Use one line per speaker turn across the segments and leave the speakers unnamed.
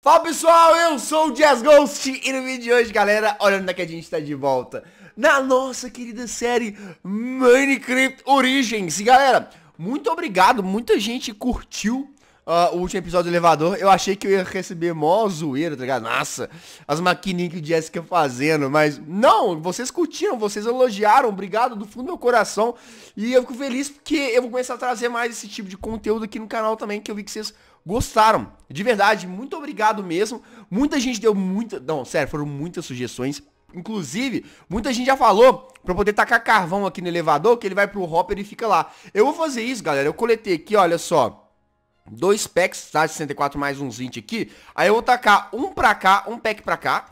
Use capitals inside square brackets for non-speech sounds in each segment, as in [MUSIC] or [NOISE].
Fala pessoal, eu sou o Jazz Ghost e no vídeo de hoje, galera, olha onde é que a gente está de volta Na nossa querida série Minecraft Origins E galera, muito obrigado, muita gente curtiu uh, o último episódio do elevador Eu achei que eu ia receber mó zoeira, tá ligado? Nossa, as maquininhas que o Jessica fazendo Mas não, vocês curtiram, vocês elogiaram, obrigado do fundo do meu coração E eu fico feliz porque eu vou começar a trazer mais esse tipo de conteúdo aqui no canal também Que eu vi que vocês gostaram. De verdade, muito obrigado mesmo. Muita gente deu muita. Não, sério, foram muitas sugestões. Inclusive, muita gente já falou pra poder tacar carvão aqui no elevador, que ele vai pro hopper e fica lá. Eu vou fazer isso, galera. Eu coletei aqui, olha só. Dois packs, tá? 64 mais uns 20 aqui. Aí eu vou tacar um pra cá, um pack pra cá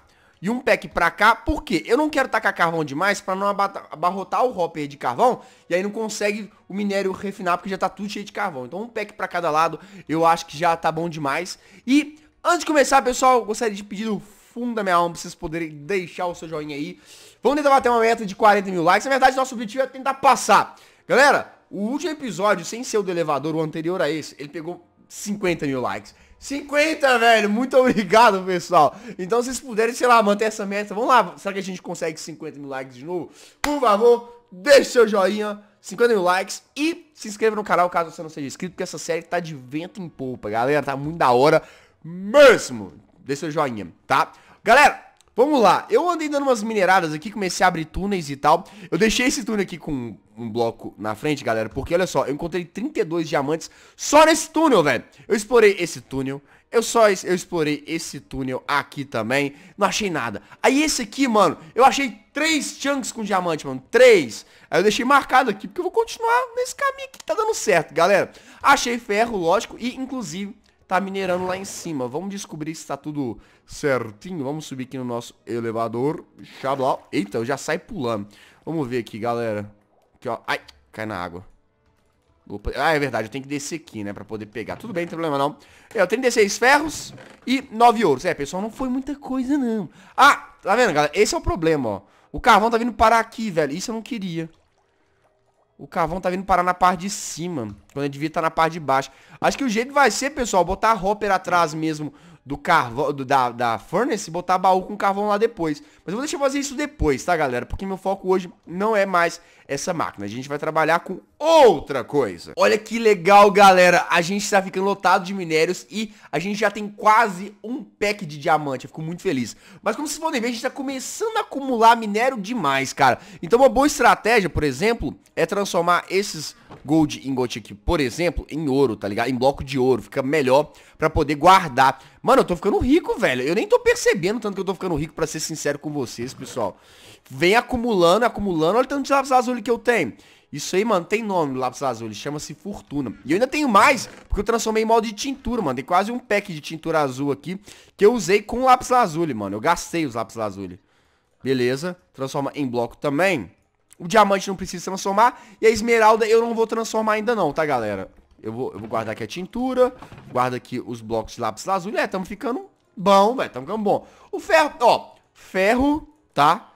e um pack pra cá, por quê? Eu não quero tacar carvão demais pra não abarrotar o hopper de carvão e aí não consegue o minério refinar porque já tá tudo cheio de carvão. Então um pack pra cada lado eu acho que já tá bom demais. E antes de começar, pessoal, gostaria de pedir o fundo da minha alma pra vocês poderem deixar o seu joinha aí. Vamos tentar bater uma meta de 40 mil likes. Na verdade, nosso objetivo é tentar passar. Galera, o último episódio, sem ser o do elevador, o anterior a esse, ele pegou 50 mil likes. 50, velho. Muito obrigado, pessoal. Então, se vocês puderem, sei lá, manter essa meta. Vamos lá. Será que a gente consegue 50 mil likes de novo? Por favor, deixe seu joinha. 50 mil likes e se inscreva no canal caso você não seja inscrito, porque essa série tá de vento em polpa, galera. Tá muito da hora mesmo. Deixe seu joinha, tá? Galera, vamos lá. Eu andei dando umas mineradas aqui, comecei a abrir túneis e tal. Eu deixei esse túnel aqui com um bloco na frente, galera, porque olha só, eu encontrei 32 diamantes só nesse túnel, velho. Eu explorei esse túnel, eu só eu explorei esse túnel aqui também, não achei nada. Aí esse aqui, mano, eu achei três chunks com diamante, mano, três. Aí eu deixei marcado aqui, porque eu vou continuar nesse caminho que tá dando certo, galera. Achei ferro, lógico, e inclusive tá minerando lá em cima. Vamos descobrir se tá tudo certinho. Vamos subir aqui no nosso elevador. Xablau. Eita, eu já saí pulando. Vamos ver aqui, galera. Aqui, ó. Ai, cai na água. Ah, é verdade, eu tenho que descer aqui, né, pra poder pegar. Tudo bem, não tem problema não. Eu tenho 36 ferros e 9 ouros. É, pessoal, não foi muita coisa não. Ah, tá vendo, galera? Esse é o problema, ó. O carvão tá vindo parar aqui, velho. Isso eu não queria. O carvão tá vindo parar na parte de cima, quando ele devia estar tá na parte de baixo. Acho que o jeito vai ser, pessoal, botar a hopper atrás mesmo do carvão, do, da, da furnace, botar baú com carvão lá depois. Mas eu vou deixar fazer isso depois, tá, galera? Porque meu foco hoje não é mais essa máquina. A gente vai trabalhar com outra coisa. Olha que legal, galera. A gente está ficando lotado de minérios e a gente já tem quase um pack de diamante. Eu fico muito feliz. Mas como vocês podem ver, a gente está começando a acumular minério demais, cara. Então uma boa estratégia, por exemplo, é transformar esses gold ingot aqui, por exemplo, em ouro, tá ligado? Em bloco de ouro. Fica melhor para poder guardar. Mano, eu tô ficando rico, velho. Eu nem tô percebendo tanto que eu tô ficando rico, para ser sincero com vocês, pessoal vem acumulando, acumulando, olha o tanto de lápis azul que eu tenho. Isso aí, mano, tem nome lápis azul, ele chama-se Fortuna. E eu ainda tenho mais, porque eu transformei em modo de tintura, mano. Tem quase um pack de tintura azul aqui, que eu usei com lápis azul, mano. Eu gastei os lápis azul. Beleza, transforma em bloco também. O diamante não precisa transformar, e a esmeralda eu não vou transformar ainda não, tá, galera? Eu vou, eu vou guardar aqui a tintura, guarda aqui os blocos de lápis azul. É, tamo ficando bom, velho, tamo ficando bom. O ferro, ó, ferro, tá?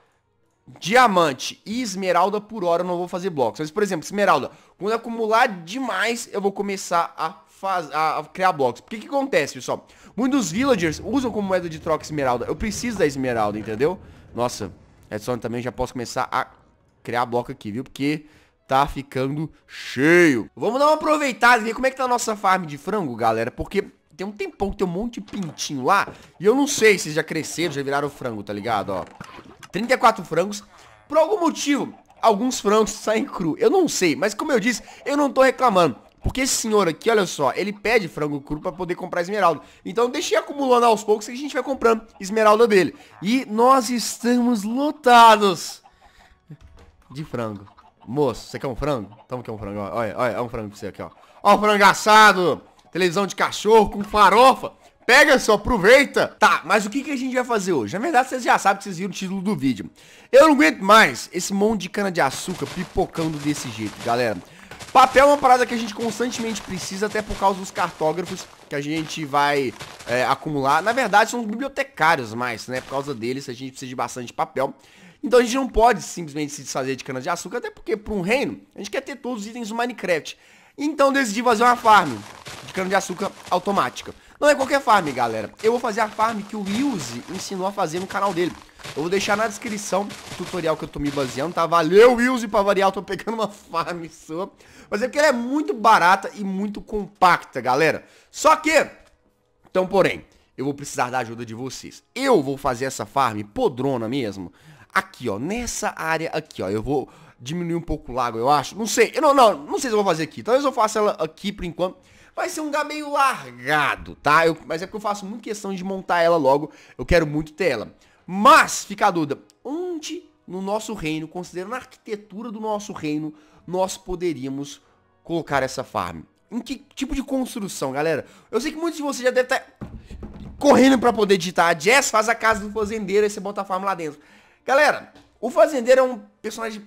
diamante e esmeralda por hora eu não vou fazer blocos. Mas, por exemplo, esmeralda, quando acumular demais, eu vou começar a, faz, a, criar blocos. Porque que acontece, pessoal? Muitos villagers usam como moeda de troca esmeralda. Eu preciso da esmeralda, entendeu? Nossa, Edson também já posso começar a criar bloco aqui, viu? Porque tá ficando cheio. Vamos dar uma aproveitada e ver como é que tá a nossa farm de frango, galera. Porque tem um tempão que tem um monte de pintinho lá. E eu não sei se já cresceram, já viraram frango, tá ligado? Ó, 34 frangos. Por algum motivo, alguns frangos saem cru. Eu não sei, mas como eu disse, eu não tô reclamando. Porque esse senhor aqui, olha só, ele pede frango cru para poder comprar esmeralda. Então deixei acumulando aos poucos e a gente vai comprando esmeralda dele. E nós estamos lotados de frango. Moço, você quer um frango? Toma aqui um frango, olha, olha, olha um frango pra você aqui, ó. Ó, frango assado, televisão de cachorro com farofa pega só, aproveita. Tá, mas o que, que a gente vai fazer hoje? Na verdade, vocês já sabem, que vocês viram o título do vídeo. Eu não aguento mais esse monte de cana-de-açúcar pipocando desse jeito, galera. Papel é uma parada que a gente constantemente precisa, até por causa dos cartógrafos que a gente vai é, acumular. Na verdade, são os bibliotecários mais, né? Por causa deles, a gente precisa de bastante papel. Então a gente não pode simplesmente se desfazer de cana-de-açúcar, até porque para um reino, a gente quer ter todos os itens do Minecraft. Então decidi fazer uma farm de cana-de-açúcar automática. Não é qualquer farm, galera. Eu vou fazer a farm que o Wilze ensinou a fazer no canal dele. Eu vou deixar na descrição o tutorial que eu tô me baseando, tá? Valeu, Wilze, pra variar, eu tô pegando uma [LAUGHS] farm sua. Mas é porque ela é muito barata e muito compacta, galera. Só que, então, porém, eu vou precisar da ajuda de vocês. Eu vou fazer essa farm podrona mesmo, aqui, ó, nessa área aqui, ó. Eu vou diminuir um pouco o lago, eu acho. Não sei, eu não, não, não sei se eu vou fazer aqui. Talvez eu faça ela aqui por enquanto. Vai ser um lugar meio largado, tá? Eu, mas é porque eu faço muita questão de montar ela logo. Eu quero muito ter ela. Mas, fica a dúvida, onde no nosso reino, considerando a arquitetura do nosso reino, nós poderíamos colocar essa farm? Em que tipo de construção, galera? Eu sei que muitos de vocês já devem estar correndo para poder digitar. A Jess faz a casa do fazendeiro e você bota a farm lá dentro. Galera, o fazendeiro é um personagem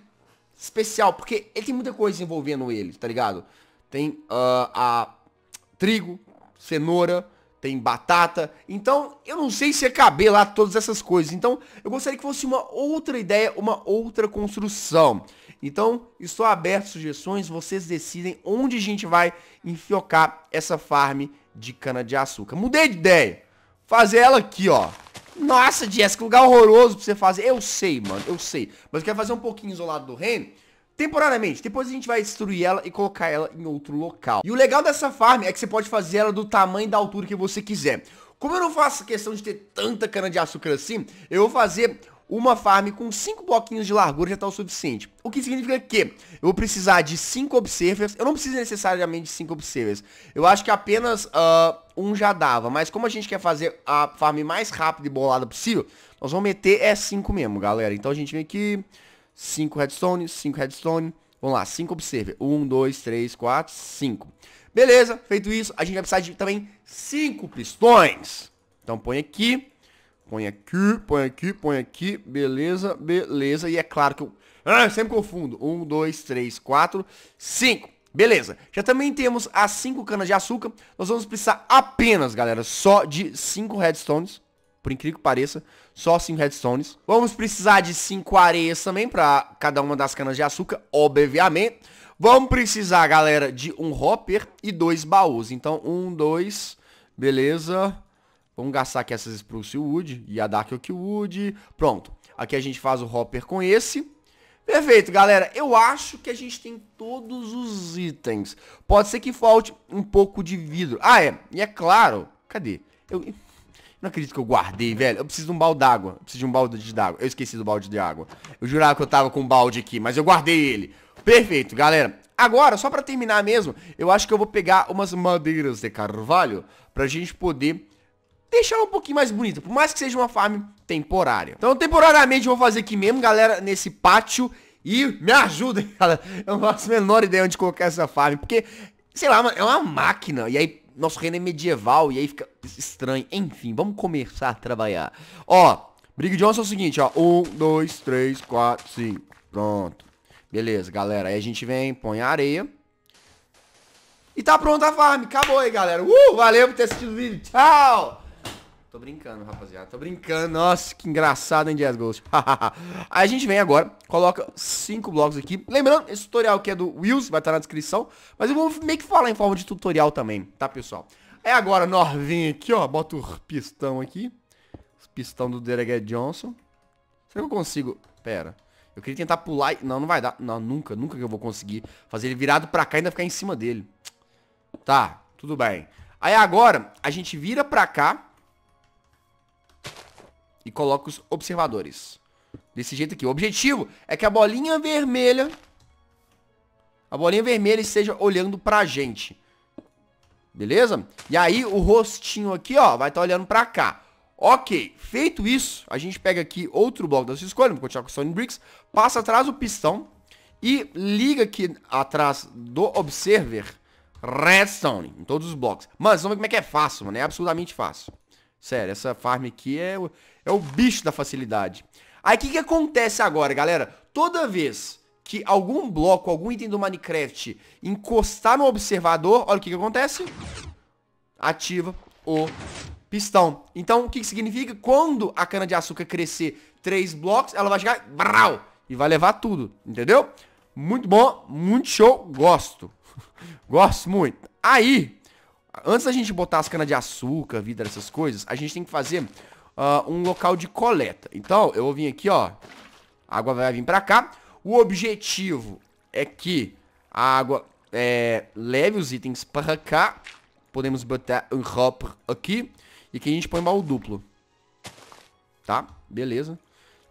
especial, porque ele tem muita coisa envolvendo ele, tá ligado? Tem uh, a trigo, cenoura, tem batata. Então, eu não sei se é caber lá todas essas coisas. Então, eu gostaria que fosse uma outra ideia, uma outra construção. Então, estou aberto a sugestões, vocês decidem onde a gente vai enfiocar essa farm de cana-de-açúcar. Mudei de ideia. Fazer ela aqui, ó. Nossa, Jess, que lugar horroroso pra você fazer. Eu sei, mano, eu sei. Mas eu quero fazer um pouquinho isolado do reino temporariamente. Depois a gente vai destruir ela e colocar ela em outro local. E o legal dessa farm é que você pode fazer ela do tamanho e da altura que você quiser. Como eu não faço questão de ter tanta cana-de-açúcar assim, eu vou fazer uma farm com 5 bloquinhos de largura já tá o suficiente. O que significa que eu vou precisar de 5 observers. Eu não preciso necessariamente de 5 observers. Eu acho que apenas uh, um já dava. Mas como a gente quer fazer a farm mais rápida e bolada possível, nós vamos meter é 5 mesmo, galera. Então a gente vem aqui... 5 redstone, 5 redstone. Vamos lá, 5 observe. 1, 2, 3, 4, 5. Beleza, feito isso, a gente vai precisar de também 5 pistões. Então põe aqui, põe aqui, põe aqui, põe aqui. Beleza, beleza. E é claro que eu ah, sempre confundo. 1, 2, 3, 4, 5. Beleza, já também temos as 5 canas de açúcar. Nós vamos precisar apenas, galera, só de 5 redstones por incrível que pareça, só 5 redstones. Vamos precisar de 5 areias também para cada uma das canas de açúcar, obviamente. Vamos precisar, galera, de um hopper e dois baús. Então, um, dois, beleza. Vamos gastar aqui essas Spruce Wood e a Dark Oak Wood. Pronto. Aqui a gente faz o hopper com esse. Perfeito, galera. Eu acho que a gente tem todos os itens. Pode ser que falte um pouco de vidro. Ah, é. E é claro... Cadê? Eu... Não acredito que eu guardei, velho. Eu preciso de um balde d'água. Preciso de um balde de d'água. Eu esqueci do balde de água. Eu jurava que eu tava com um balde aqui, mas eu guardei ele. Perfeito, galera. Agora, só pra terminar mesmo, eu acho que eu vou pegar umas madeiras de carvalho pra gente poder deixar um pouquinho mais bonita, por mais que seja uma farm temporária. Então, temporariamente, eu vou fazer aqui mesmo, galera, nesse pátio. E me ajudem, [LAUGHS] galera. Eu não faço a menor ideia onde colocar essa farm, porque, sei lá, é uma máquina. E aí nosso reino é medieval e aí fica estranho. Enfim, vamos começar a trabalhar. Ó, Brig Johnson é o seguinte, ó. Um, dois, três, quatro, cinco. Pronto. Beleza, galera. Aí a gente vem, põe a areia. E tá pronta a farm. Acabou aí, galera. Uh, valeu por ter assistido o vídeo. Tchau! Tô brincando, rapaziada. Tô brincando. Nossa, que engraçado, hein, Jazz Ghost. [LAUGHS] Aí a gente vem agora, coloca cinco blocos aqui. Lembrando, esse tutorial aqui é do Wills, vai estar tá na descrição. Mas eu vou meio que falar em forma de tutorial também, tá, pessoal? É agora, Norvinho aqui, ó. Bota o pistão aqui. Pistão do Derek Johnson. Será que eu consigo? Pera. Eu queria tentar pular e... Não, não vai dar. Não, nunca, nunca que eu vou conseguir fazer ele virado pra cá e ainda ficar em cima dele. Tá, tudo bem. Aí agora, a gente vira pra cá e coloca os observadores. Desse jeito aqui. O objetivo é que a bolinha vermelha... A bolinha vermelha esteja olhando pra gente. Beleza? E aí o rostinho aqui, ó, vai estar tá olhando pra cá. Ok, feito isso, a gente pega aqui outro bloco da sua escolha, vou continuar com o Sonic Bricks, passa atrás o pistão e liga aqui atrás do Observer Redstone em todos os blocos. Mano, vocês vão ver como é que é fácil, mano, é absolutamente fácil. Sério, essa farm aqui é, o, é o bicho da facilidade. Aí o que, que acontece agora, galera? Toda vez que algum bloco, algum item do Minecraft encostar no observador, olha o que, que acontece. Ativa o pistão. Então, o que, que significa? Quando a cana-de-açúcar crescer três blocos, ela vai chegar brau, e vai levar tudo, entendeu? Muito bom, muito show, gosto. [LAUGHS] gosto muito. Aí, Antes da gente botar as canas de açúcar vidro, essas coisas, a gente tem que fazer uh, um local de coleta. Então, eu vou vir aqui, ó. A água vai vir pra cá. O objetivo é que a água é, leve os itens para cá. Podemos botar um hopper aqui. E que a gente põe baú duplo. Tá? Beleza.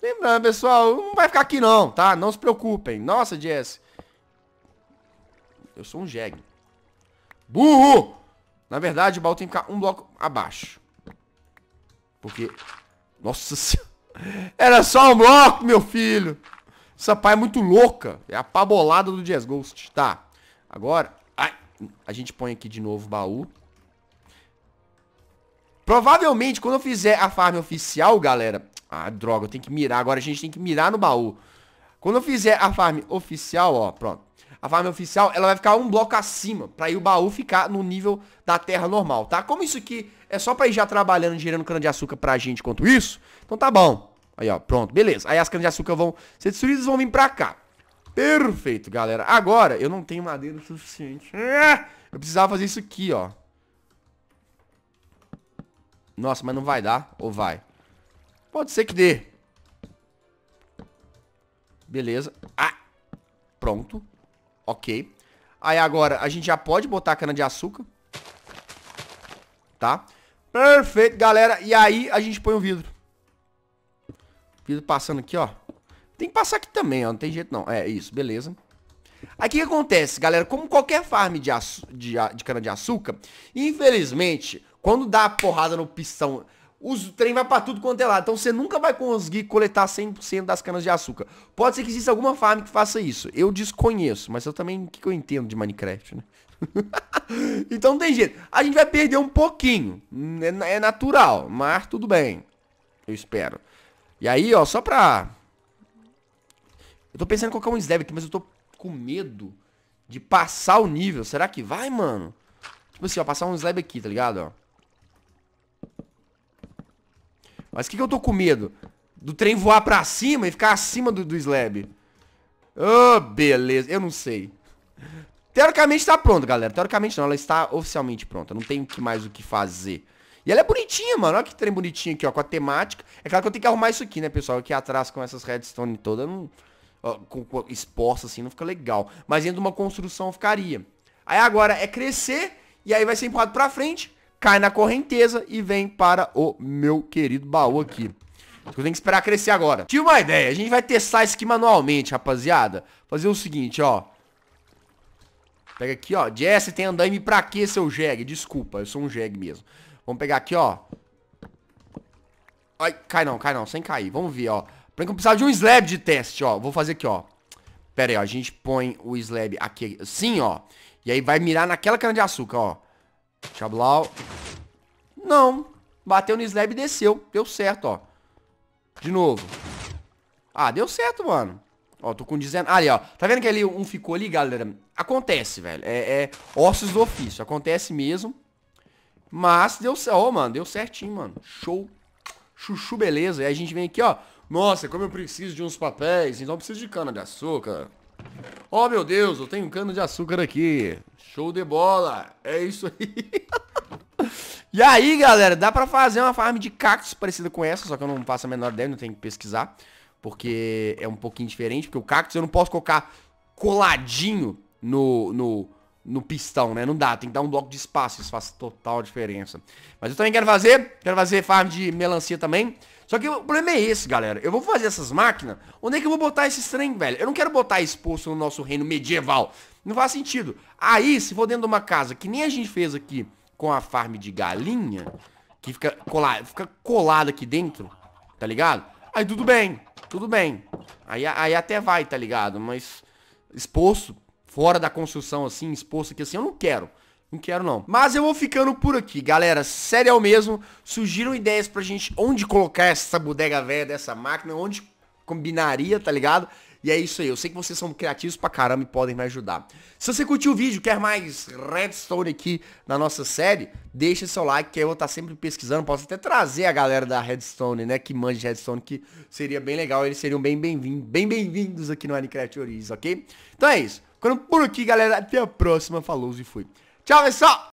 Lembrando, pessoal, não vai ficar aqui não, tá? Não se preocupem. Nossa, Jess. Eu sou um jegue. Burro! Na verdade, o baú tem que ficar um bloco abaixo. Porque... Nossa senhora. [LAUGHS] Era só um bloco, meu filho. Essa pá é muito louca. É a pabolada do Jazz Ghost. Tá. Agora... Ai, a gente põe aqui de novo o baú. Provavelmente, quando eu fizer a farm oficial, galera... Ah, droga, eu tenho que mirar. Agora a gente tem que mirar no baú. Quando eu fizer a farm oficial, ó, pronto a farm oficial, ela vai ficar um bloco acima, pra aí o baú ficar no nível da terra normal, tá? Como isso aqui é só pra ir já trabalhando, gerando cana-de-açúcar pra gente quanto isso, então tá bom. Aí, ó, pronto, beleza. Aí as canas-de-açúcar vão ser destruídas e vão vir pra cá. Perfeito, galera. Agora, eu não tenho madeira suficiente. Ah, eu precisava fazer isso aqui, ó. Nossa, mas não vai dar? Ou vai? Pode ser que dê. Beleza. Ah, pronto. Ok. Aí agora a gente já pode botar a cana de açúcar. Tá? Perfeito, galera. E aí a gente põe o vidro. Vidro passando aqui, ó. Tem que passar aqui também, ó. Não tem jeito não. É, isso. Beleza. Aí o que, que, acontece, galera? Como qualquer farm de, de, de cana-de-açúcar, infelizmente, quando dá a porrada no pistão os o trem vai para tudo quanto é lado. Então você nunca vai conseguir coletar 100% das canas de açúcar. Pode ser que exista alguma farm que faça isso. Eu desconheço, mas eu também, o que, que eu entendo de Minecraft, né? [LAUGHS] então não tem jeito. A gente vai perder um pouquinho. É, é natural, mas tudo bem. Eu espero. E aí, ó, só pra... Eu tô pensando em colocar um slab aqui, mas eu tô com medo de passar o nível. Será que vai, mano? Tipo assim, ó, passar um slab aqui, tá ligado, ó? Mas o que, que eu tô com medo? Do trem voar pra cima e ficar acima do, do slab. Oh, beleza. Eu não sei. Teoricamente tá pronta, galera. Teoricamente não, ela está oficialmente pronta. Não tem mais o que fazer. E ela é bonitinha, mano. Olha que trem bonitinho aqui, ó, com a temática. É claro que eu tenho que arrumar isso aqui, né, pessoal? Aqui atrás com essas redstone toda, não... com, com, exposta assim, não fica legal. Mas dentro de uma construção ficaria. Aí agora é crescer, e aí vai ser empurrado pra frente cai na correnteza e vem para o meu querido baú aqui. Eu tenho que esperar crescer agora. Tive uma ideia, a gente vai testar isso aqui manualmente, rapaziada. Fazer o seguinte, ó. Pega aqui, ó. Jesse tem andaime pra quê, seu jegue? Desculpa, eu sou um jegue mesmo. Vamos pegar aqui, ó. Ai, cai não, cai não, sem cair. Vamos ver, ó. Pra eu precisar de um slab de teste, ó. Vou fazer aqui, ó. Pera aí, ó. A gente põe o slab aqui, assim, ó. E aí vai mirar naquela cana de açúcar, ó. Chablau. Não. Bateu no slab e desceu. Deu certo, ó. De novo. Ah, deu certo, mano. Ó, tô com 19. Ali, ó. Tá vendo que ali um ficou ali, galera? Acontece, velho. É, é ossos do ofício. Acontece mesmo. Mas deu certo. Ó, mano. Deu certinho, mano. Show. Chuchu, beleza. E a gente vem aqui, ó. Nossa, como eu preciso de uns papéis. Então eu preciso de cana de açúcar. Oh, meu Deus, eu tenho um cano de açúcar aqui. Show de bola. É isso aí. [LAUGHS] e aí, galera, dá pra fazer uma farm de cactos parecida com essa, só que eu não faço a menor ideia, não tenho que pesquisar. Porque é um pouquinho diferente, porque o cactus eu não posso colocar coladinho no, no, no pistão, né? Não dá, tem que dar um bloco de espaço, isso faz total diferença. Mas eu também quero fazer, quero fazer farm de melancia também. Só que o problema é esse, galera. Eu vou fazer essas máquinas. Onde é que eu vou botar esse trem, velho? Eu não quero botar exposto no nosso reino medieval. Não faz sentido. Aí, se for dentro de uma casa, que nem a gente fez aqui com a farm de galinha, que fica colado, fica colado aqui dentro, tá ligado? Aí tudo bem, tudo bem. Aí, aí até vai, tá ligado? Mas exposto, fora da construção assim, exposto aqui assim, eu não quero. Não quero não. Mas eu vou ficando por aqui, galera. Sério é o mesmo. Surgiram ideias pra gente onde colocar essa bodega velha dessa máquina, onde combinaria, tá ligado? E é isso aí, eu sei que vocês são criativos pra caramba e podem me ajudar. Se você curtiu o vídeo, quer mais Redstone aqui na nossa série, deixa seu like que eu vou estar tá sempre pesquisando, posso até trazer a galera da Redstone, né, que manja de Redstone, que seria bem legal, eles seriam bem bem-vindos, bem bem-vindos aqui no Minecraft Origins, ok? Então é isso, ficando por aqui, galera, até a próxima, falou e fui. 加个少。